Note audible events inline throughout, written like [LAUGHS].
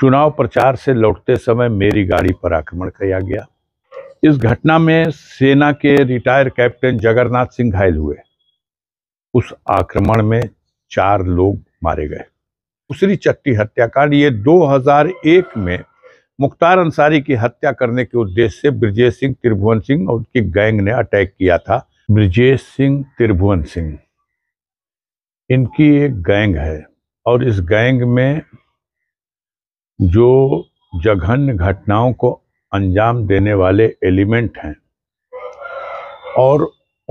चुनाव प्रचार से लौटते समय मेरी गाड़ी पर आक्रमण किया गया इस घटना में सेना के रिटायर कैप्टन जगन्नाथ सिंह घायल हुए उस आक्रमण में चार लोग मारे गए उसरी चट्टी हत्याकांड ये 2001 में मुख्तार अंसारी की हत्या करने के उद्देश्य से ब्रजेश सिंह त्रिभुवन सिंह और उनकी गैंग ने अटैक किया था ब्रजेश सिंह त्रिभुवन सिंह इनकी एक गैंग है और इस गैंग में जो जघन्य घटनाओं को अंजाम देने वाले एलिमेंट हैं और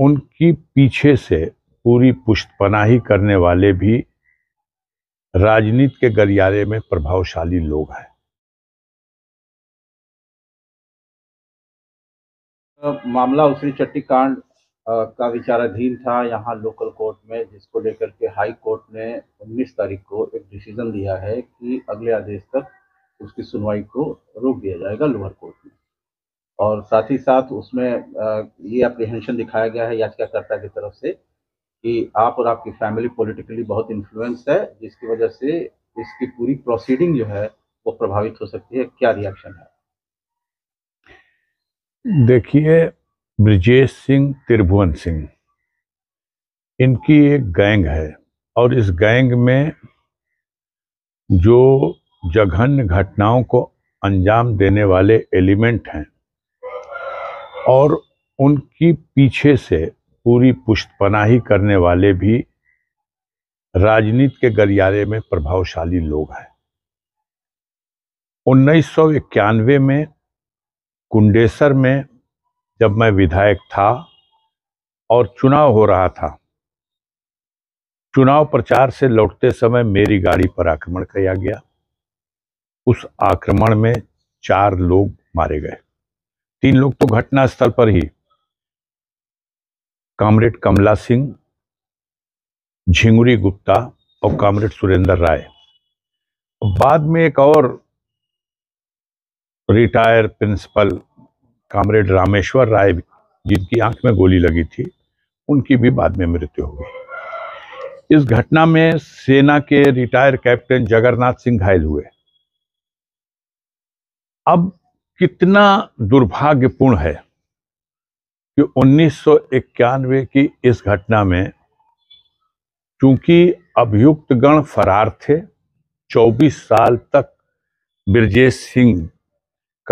उनकी पीछे से पूरी पुष्टपनाही करने वाले भी राजनीति के गलियारे में प्रभावशाली लोग हैं मामला उसी चट्टी कांड का विचाराधीन था यहाँ लोकल कोर्ट में जिसको लेकर के हाई कोर्ट ने 19 तारीख को एक डिसीजन दिया है कि अगले आदेश तक उसकी सुनवाई को रोक दिया जाएगा लोअर कोर्ट में और साथ ही साथ उसमें ये अप्रिहेंशन दिखाया गया है याचिकाकर्ता की तरफ से कि आप और आपकी फैमिली पॉलिटिकली बहुत इन्फ्लुएंस है जिसकी वजह से इसकी पूरी प्रोसीडिंग जो है वो प्रभावित हो सकती है क्या रिएक्शन है देखिए ब्रिजेश सिंह त्रिभुवन सिंह इनकी एक गैंग है और इस गैंग में जो जघन्य घटनाओं को अंजाम देने वाले एलिमेंट हैं और उनकी पीछे से पूरी पुष्टपनाही करने वाले भी राजनीति के गलियारे में प्रभावशाली लोग हैं उन्नीस में कुंडेसर में जब मैं विधायक था और चुनाव हो रहा था चुनाव प्रचार से लौटते समय मेरी गाड़ी पर आक्रमण किया गया उस आक्रमण में चार लोग मारे गए तीन लोग तो घटनास्थल पर ही कामरेड कमला सिंह झिंगुरी गुप्ता और कामरेड सुरेंद्र राय बाद में एक और retire principal comrade Rameshwar Rai जिनकी आंख में गोली लगी थी उनकी भी बाद में मृत्यु हो गई इस घटना में सेना के रिटायर कैप्टन जगन्नाथ सिंह घायल हुए अब कितना दुर्भाग्यपूर्ण है कि उन्नीस की इस घटना में चूंकि अभियुक्तगण फरार थे 24 साल तक ब्रजेश सिंह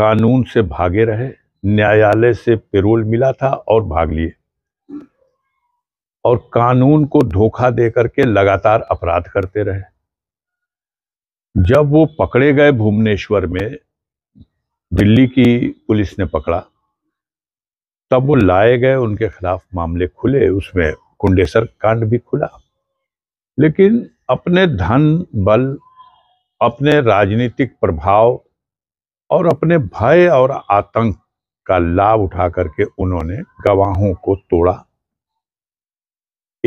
कानून से भागे रहे न्यायालय से पेरोल मिला था और भाग लिए और कानून को धोखा दे करके लगातार अपराध करते रहे जब वो पकड़े गए भुवनेश्वर में दिल्ली की पुलिस ने पकड़ा तब वो लाए गए उनके खिलाफ मामले खुले उसमें कुंडेसर कांड भी खुला लेकिन अपने धन बल अपने राजनीतिक प्रभाव और अपने भय और आतंक का लाभ उठा करके उन्होंने गवाहों को तोड़ा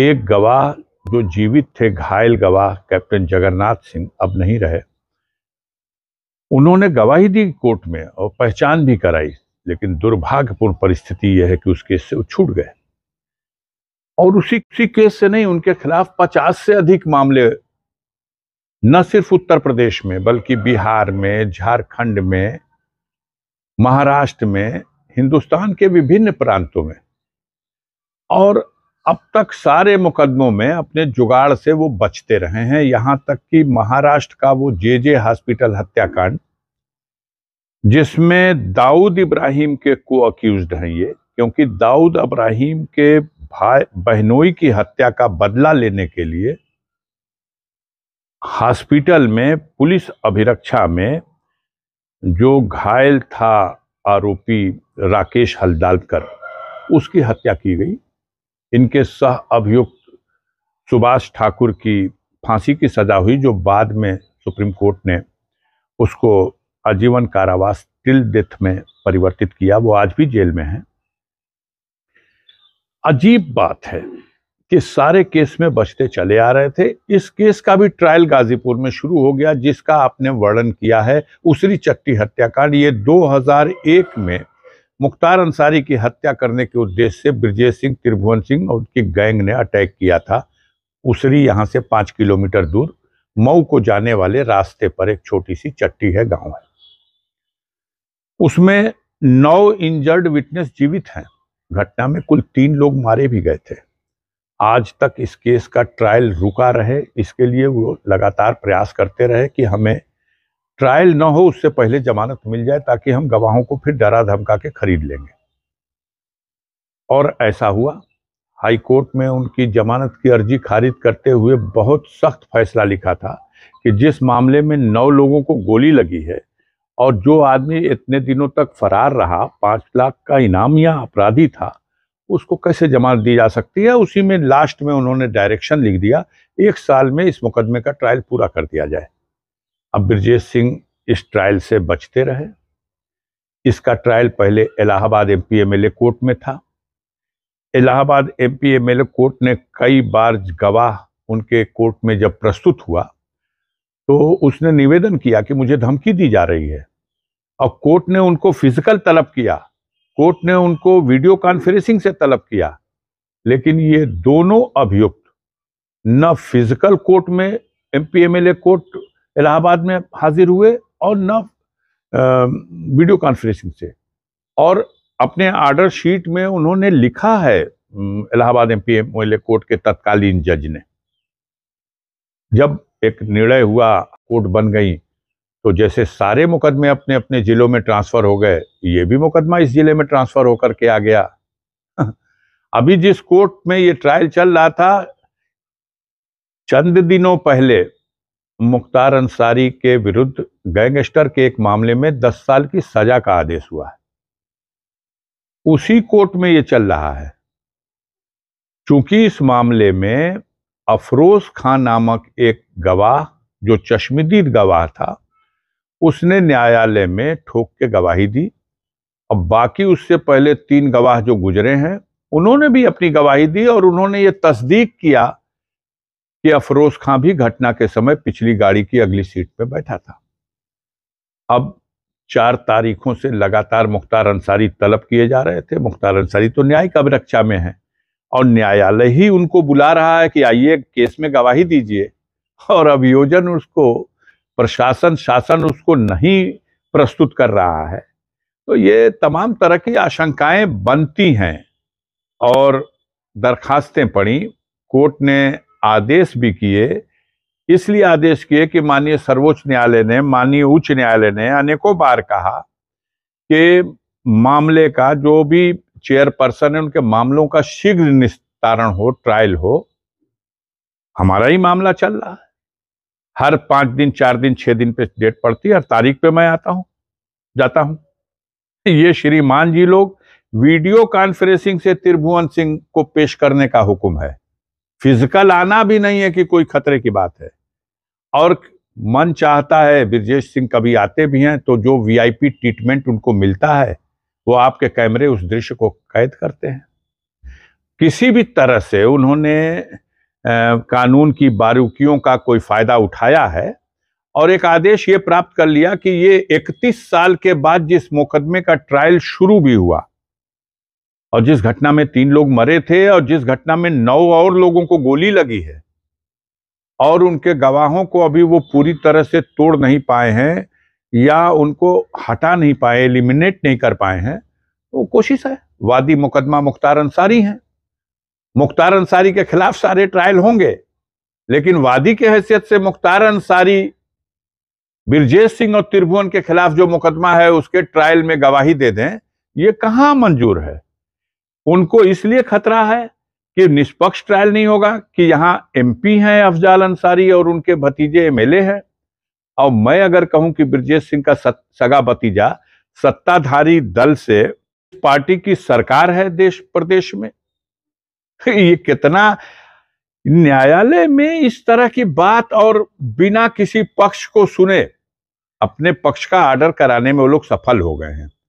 एक गवाह जो जीवित थे घायल गवाह कैप्टन जगन्नाथ सिंह अब नहीं रहे उन्होंने गवाही दी कोर्ट में और पहचान भी कराई लेकिन दुर्भाग्यपूर्ण परिस्थिति यह है कि उस केस से वो छूट गए और उसी उसी केस से नहीं उनके खिलाफ पचास से अधिक मामले न सिर्फ उत्तर प्रदेश में बल्कि बिहार में झारखंड में महाराष्ट्र में हिंदुस्तान के विभिन्न प्रांतों में और अब तक सारे मुकदमों में अपने जुगाड़ से वो बचते रहे हैं यहां तक कि महाराष्ट्र का वो जे जे हॉस्पिटल हत्याकांड जिसमें दाऊद इब्राहिम के को अक्यूज हैं ये क्योंकि दाऊद इब्राहिम के भाई बहनोई की हत्या का बदला लेने के लिए हॉस्पिटल में पुलिस अभिरक्षा में जो घायल था आरोपी राकेश हलदालकर उसकी हत्या की गई इनके सह अभियुक्त सुभाष ठाकुर की फांसी की सजा हुई जो बाद में सुप्रीम कोर्ट ने उसको आजीवन कारावास टिल डेथ में परिवर्तित किया वो आज भी जेल में है अजीब बात है कि सारे केस में बचते चले आ रहे थे इस केस का भी ट्रायल गाजीपुर में शुरू हो गया जिसका आपने वर्णन किया है उसरी चट्टी हत्याकांड ये 2001 में मुख्तार अंसारी की हत्या करने के उद्देश्य से ब्रजेश सिंह त्रिभुवन सिंह और उनकी गैंग ने अटैक किया था उसरी यहाँ से पाँच किलोमीटर दूर मऊ को जाने वाले रास्ते पर एक छोटी सी चट्टी है गांव है उसमें नौ इंजर्ड विटनेस जीवित हैं घटना में कुल तीन लोग मारे भी गए थे आज तक इस केस का ट्रायल रुका रहे इसके लिए वो लगातार प्रयास करते रहे कि हमें ट्रायल ना हो उससे पहले जमानत मिल जाए ताकि हम गवाहों को फिर डरा धमका के खरीद लेंगे और ऐसा हुआ हाई कोर्ट में उनकी जमानत की अर्जी खारिज करते हुए बहुत सख्त फैसला लिखा था कि जिस मामले में नौ लोगों को गोली लगी है और जो आदमी इतने दिनों तक फरार रहा पाँच लाख का इनाम या अपराधी था उसको कैसे जमानत दी जा सकती है उसी में लास्ट में उन्होंने डायरेक्शन लिख दिया एक साल में इस मुकदमे का ट्रायल पूरा कर दिया जाए अब ब्रजेश सिंह इस ट्रायल से बचते रहे इसका ट्रायल पहले Allahabad M P M L A court में था Allahabad M P M L A court ने कई बार गवाह उनके कोर्ट में जब प्रस्तुत हुआ तो उसने निवेदन किया कि मुझे धमकी दी जा रही है और कोर्ट ने उनको फिजिकल तलब किया कोर्ट ने उनको वीडियो कॉन्फ्रेंसिंग से तलब किया लेकिन ये दोनों अभियुक्त न फिजिकल कोर्ट में M P M L A court Allahabad में हाजिर हुए और न वीडियो कॉन्फ्रेंसिंग से और अपने आर्डर शीट में उन्होंने लिखा है Allahabad M P M court के तत्कालीन जज ने जब एक निर्णय हुआ कोर्ट बन गई तो जैसे सारे मुकदमे अपने अपने ज़िलों में ट्रांसफ़र हो गए ये भी मुकदमा इस ज़िले में ट्रांसफ़र होकर के आ गया [LAUGHS] अभी जिस कोर्ट में ये ट्रायल चल रहा था चंद दिनों पहले मुख्तार अंसारी के विरुद्ध गैंगस्टर के एक मामले में 10 साल की सजा का आदेश हुआ है उसी कोर्ट में यह चल रहा है चूंकि इस मामले में अफरोज खान नामक एक गवाह जो चश्मदीद गवाह था उसने न्यायालय में ठोक के गवाही दी अब बाकी उससे पहले तीन गवाह जो गुजरे हैं उन्होंने भी अपनी गवाही दी और उन्होंने ये तस्दीक किया कि अफरोज खां भी घटना के समय पिछली गाड़ी की अगली सीट पर बैठा था अब चार तारीखों से लगातार मुख्तार अंसारी तलब किए जा रहे थे मुख्तार अंसारी तो न्यायिक अभिरक्षा रक्षा में है और न्यायालय ही उनको बुला रहा है कि आइए केस में गवाही दीजिए और अभियोजन उसको प्रशासन शासन उसको नहीं प्रस्तुत कर रहा है तो ये तमाम तरह की आशंकाएं बनती हैं और दरखास्तें पड़ी कोर्ट ने आदेश भी किए इसलिए आदेश किए कि माननीय सर्वोच्च न्यायालय ने माननीय उच्च न्यायालय ने अनेकों बार कहा कि मामले का जो भी चेयरपर्सन है उनके मामलों का शीघ्र निस्तारण हो ट्रायल हो हमारा ही मामला चल रहा है हर पांच दिन चार दिन छह दिन पे डेट पड़ती है हर तारीख पे मैं आता हूं जाता हूं ये श्रीमान जी लोग वीडियो कॉन्फ्रेंसिंग से त्रिभुवन सिंह को पेश करने का हुक्म है फिजिकल आना भी नहीं है कि कोई खतरे की बात है और मन चाहता है ब्रजेश सिंह कभी आते भी हैं तो जो वीआईपी ट्रीटमेंट उनको मिलता है वो आपके कैमरे उस दृश्य को कैद करते हैं किसी भी तरह से उन्होंने आ, कानून की बारूकियों का कोई फायदा उठाया है और एक आदेश ये प्राप्त कर लिया कि ये 31 साल के बाद जिस मुकदमे का ट्रायल शुरू भी हुआ और जिस घटना में तीन लोग मरे थे और जिस घटना में नौ और लोगों को गोली लगी है और उनके गवाहों को अभी वो पूरी तरह से तोड़ नहीं पाए हैं या उनको हटा नहीं पाए एलिमिनेट नहीं कर पाए हैं तो वो कोशिश है वादी मुकदमा मुख्तार अंसारी हैं मुख्तार अंसारी के खिलाफ सारे ट्रायल होंगे लेकिन वादी के हैसियत से मुख्तार अंसारी बिरजेश सिंह और त्रिभुवन के खिलाफ जो मुकदमा है उसके ट्रायल में गवाही दे दें ये कहाँ मंजूर है उनको इसलिए खतरा है कि निष्पक्ष ट्रायल नहीं होगा कि यहाँ एमपी हैं अफजाल अंसारी और उनके भतीजे एमएलए हैं और मैं अगर कहूं कि ब्रजेश सिंह का सगा भतीजा सत्ताधारी दल से पार्टी की सरकार है देश प्रदेश में [LAUGHS] ये कितना न्यायालय में इस तरह की बात और बिना किसी पक्ष को सुने अपने पक्ष का आर्डर कराने में वो लोग सफल हो गए हैं